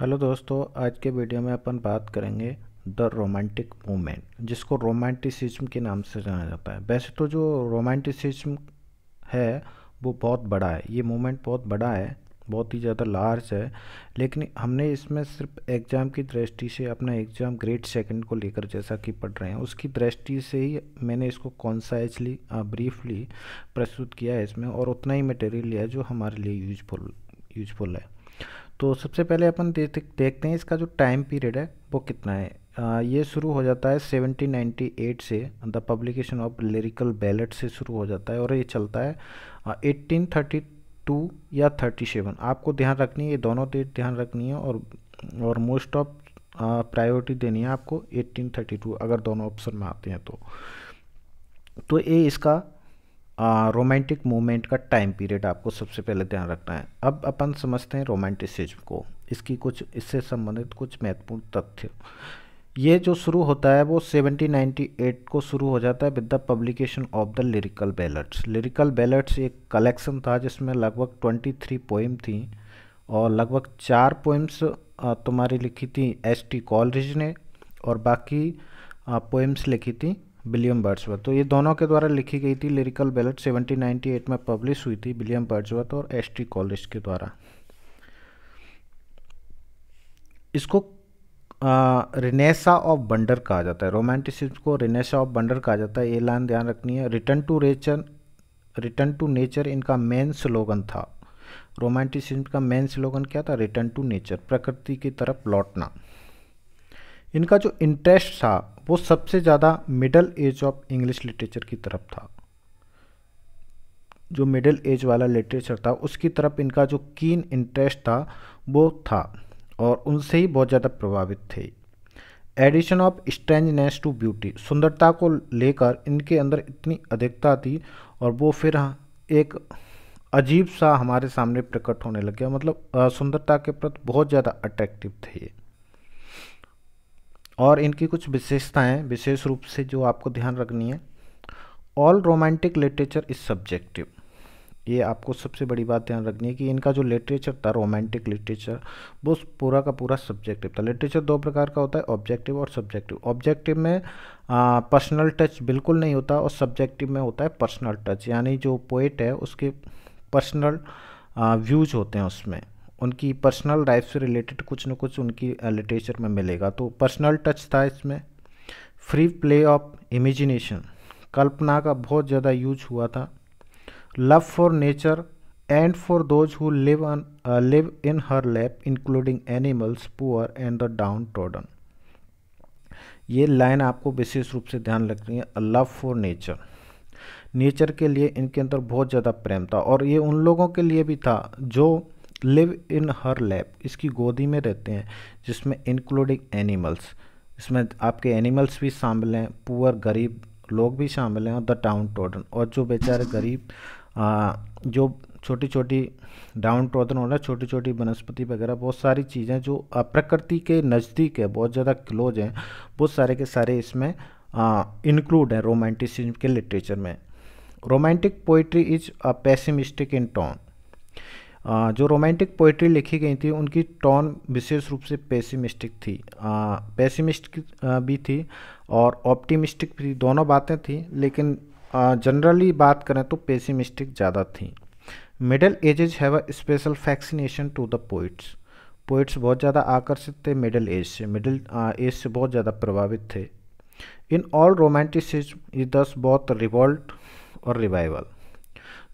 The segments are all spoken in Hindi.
हेलो दोस्तों आज के वीडियो में अपन बात करेंगे द रोमांटिक मूवमेंट जिसको रोमांटिसिज्म के नाम से जाना जाता है वैसे तो जो रोमांटिसिज्म है वो बहुत बड़ा है ये मोमेंट बहुत बड़ा है बहुत ही ज़्यादा लार्ज है लेकिन हमने इसमें सिर्फ एग्ज़ाम की दृष्टि से अपना एग्ज़ाम ग्रेड सेकंड को लेकर जैसा कि पढ़ रहे हैं उसकी दृष्टि से ही मैंने इसको कॉन्साइजली ब्रीफली प्रस्तुत किया है इसमें और उतना ही मटेरियल लिया जो हमारे लिए यूजफुल यूजफुल है तो सबसे पहले अपन देखते हैं इसका जो टाइम पीरियड है वो कितना है आ, ये शुरू हो जाता है 1798 से the publication of lyrical ballad से शुरू हो जाता है और ये चलता है आ, 1832 या 37 आपको ध्यान रखनी है ये दोनों डेट ध्यान रखनी है और और मोस्ट ऑफ प्रायोरिटी देनी है आपको 1832 अगर दोनों ऑप्शन में आते हैं तो तो ये इसका रोमांटिक मूवमेंट का टाइम पीरियड आपको सबसे पहले ध्यान रखना है अब अपन समझते हैं रोमांटिसिज्म को इसकी कुछ इससे संबंधित कुछ महत्वपूर्ण तथ्य ये जो शुरू होता है वो 1798 को शुरू हो जाता है with the publication of the lyrical ballads lyrical ballads एक कलेक्शन था जिसमें लगभग 23 पोइम थी और लगभग चार पोइम्स तुम्हारी लिखी थी एस टी कॉलरिज ने और बाकी पोइम्स लिखी थी विलियम बर्ड्सवर्थ तो ये दोनों के द्वारा लिखी गई थी लिरिकल बैलेट 1798 में पब्लिश हुई थी विलियम बर्ड्सवर्थ और एस टी कॉलेज के द्वारा इसको रिनेसा ऑफ बंडर कहा जाता है रोमांटिसिज्म को रिनेसा ऑफ बंडर कहा जाता है ये लाइन ध्यान रखनी है return to nature return to nature इनका मेन स्लोगन था रोमांटिसिज्म का मेन स्लोगन क्या था रिटर्न टू नेचर प्रकृति की तरफ लौटना इनका जो इंटरेस्ट था वो सबसे ज़्यादा middle age of English literature की तरफ था जो मिडिल एज वाला लिटरेचर था उसकी तरफ इनका जो कीन इंटरेस्ट था वो था और उनसे ही बहुत ज़्यादा प्रभावित थे addition of strangeness to beauty सुंदरता को लेकर इनके अंदर इतनी अधिकता थी और वो फिर एक अजीब सा हमारे सामने प्रकट होने लग गया मतलब सुंदरता के प्रति बहुत ज़्यादा अट्रैक्टिव थे ये और इनकी कुछ विशेषताएं विशेष रूप से जो आपको ध्यान रखनी है all romantic literature is subjective ये आपको सबसे बड़ी बात ध्यान रखनी है कि इनका जो लिटरेचर था रोमांटिक लिटरेचर वो पूरा का पूरा सब्जेक्टिव था लिटरेचर दो प्रकार का होता है ऑब्जेक्टिव और सब्जेक्टिव ऑब्जेक्टिव में पर्सनल टच बिल्कुल नहीं होता और सब्जेक्टिव में होता है पर्सनल टच यानी जो पोइट है उसके पर्सनल व्यूज होते हैं उसमें उनकी पर्सनल लाइफ से रिलेटेड कुछ ना कुछ उनकी लिटरेचर में मिलेगा तो पर्सनल टच था इसमें फ्री प्ले ऑफ इमेजिनेशन कल्पना का बहुत ज़्यादा यूज हुआ था love for nature and for those who live on live in her lap including animals poor and the downtrodden ये लाइन आपको विशेष रूप से ध्यान रखनी है लव फॉर नेचर नेचर के लिए इनके अंदर बहुत ज़्यादा प्रेम था और ये उन लोगों के लिए भी था जो लिव इन हर लैब इसकी गोदी में रहते हैं जिसमें इंक्लूडिंग एनिमल्स इसमें आपके एनिमल्स भी शामिल हैं पुअर गरीब लोग भी शामिल हैं और द टाउन टोडन और जो बेचारे गरीब आ, जो छोटी छोटी डाउन टोडन होना छोटी छोटी वनस्पति वगैरह बहुत सारी चीज़ें जो प्रकृति के नज़दीक है बहुत ज़्यादा क्लोज हैं बहुत सारे के सारे इसमें इंक्लूड हैं रोमांटिसिज्म के लिटरेचर में romantic poetry is a pessimistic in tone जो रोमांटिक पोइट्री लिखी गई थी उनकी टोन विशेष रूप से पेसिमिस्टिक थी पेसिमिस्टिक भी थी और ऑप्टिमिस्टिक भी दोनों बातें थी लेकिन जनरली बात करें तो पेसिमिस्टिक ज़्यादा थी middle ages have a special fascination to the poets poets बहुत ज़्यादा आकर्षित थे मिडिल एज से मिडिल एज से बहुत ज़्यादा प्रभावित थे इन ऑल रोमांटिसिज्म इज दस बहुत रिवॉल्ट और रिवाइवल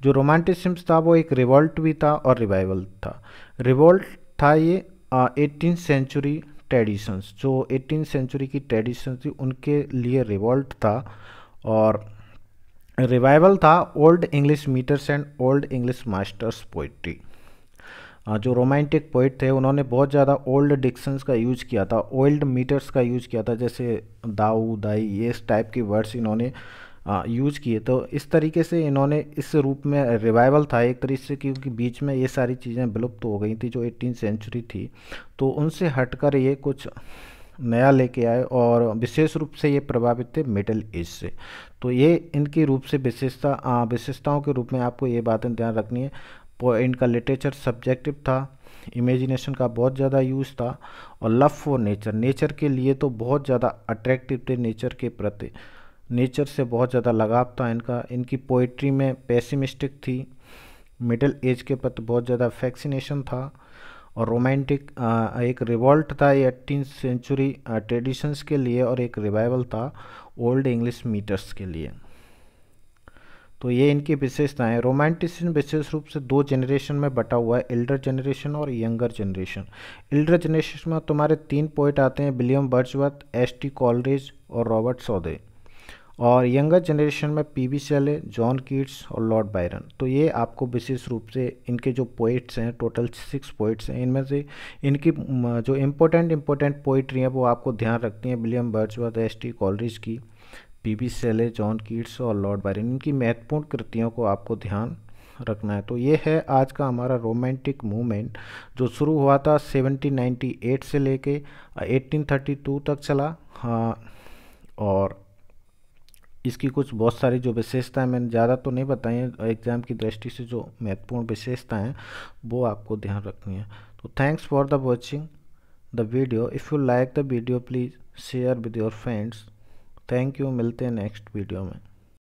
जो रोमांटिसम्स था वो एक रिवॉल्ट भी था और रिवाइवल था रिवॉल्ट था ये एटीन सेंचुरी ट्रेडिशंस जो एटीन सेंचुरी की ट्रेडिशंस थी उनके लिए रिवॉल्ट था और रिवाइवल था old English meters and old English masters poetry जो रोमांटिक पोइट थे उन्होंने बहुत ज़्यादा ओल्ड डिक्शंस का यूज किया था ओल्ड मीटर्स का यूज किया था जैसे दाऊ दाई ये इस टाइप के वर्ड्स इन्होंने यूज़ किए तो इस तरीके से इन्होंने इस रूप में रिवाइवल था एक तरीके से क्योंकि बीच में ये सारी चीज़ें विलुप्त तो हो गई थी जो एटीन सेंचुरी थी तो उनसे हटकर ये कुछ नया लेके आए और विशेष रूप से ये प्रभावित थे मिडिल एज से तो ये इनके रूप से विशेषता विशेषताओं के रूप में आपको ये बातें ध्यान रखनी है इनका लिटरेचर सब्जेक्टिव था इमेजिनेशन का बहुत ज़्यादा यूज़ था और लव फॉर नेचर नेचर के लिए तो बहुत ज़्यादा अट्रैक्टिव थे नेचर के प्रति नेचर से बहुत ज़्यादा लगाव था इनका इनकी पोइट्री में पेसिमिस्टिक थी मिडिल एज के प्रति बहुत ज़्यादा फैक्सीनेशन था और रोमांटिक एक रिवॉल्ट था ये एटीन सेंचुरी ट्रेडिशंस के लिए और एक रिवाइवल था ओल्ड इंग्लिश मीटर्स के लिए तो ये इनकी विशेषताएं रोमांटिसिज्म विशेष रूप से दो जनरेशन में बटा हुआ है एल्डर जनरेशन और यंगर जनरेशन एल्डर जनरेशन में तुम्हारे तीन पोइट आते हैं William Wordsworth S T Coleridge और रॉबर्ट सौदे और यंगर जनरेशन में P B Shelley John Keats और लॉर्ड बायरन तो ये आपको विशेष रूप से इनके जो पोइट्स हैं टोटल सिक्स पोइट्स हैं इनमें से इनकी जो इम्पोर्टेंट इम्पोर्टेंट पोइट्री हैं वो आपको ध्यान रखती हैं William Wordsworth S T Coleridge की P B Shelley John Keats और लॉर्ड बायरन इनकी महत्वपूर्ण कृतियों को आपको ध्यान रखना है तो ये है आज का हमारा रोमांटिक मूवमेंट जो शुरू हुआ था 1798 से लेके 1832 तक चला हाँ और इसकी कुछ बहुत सारी जो विशेषताएं मैंने ज़्यादा तो नहीं बताई हैं एग्ज़ाम की दृष्टि से जो महत्वपूर्ण विशेषताएं वो आपको ध्यान रखनी है तो thanks for the watching the video if you like the video please share with your friends thank you मिलते हैं नेक्स्ट वीडियो में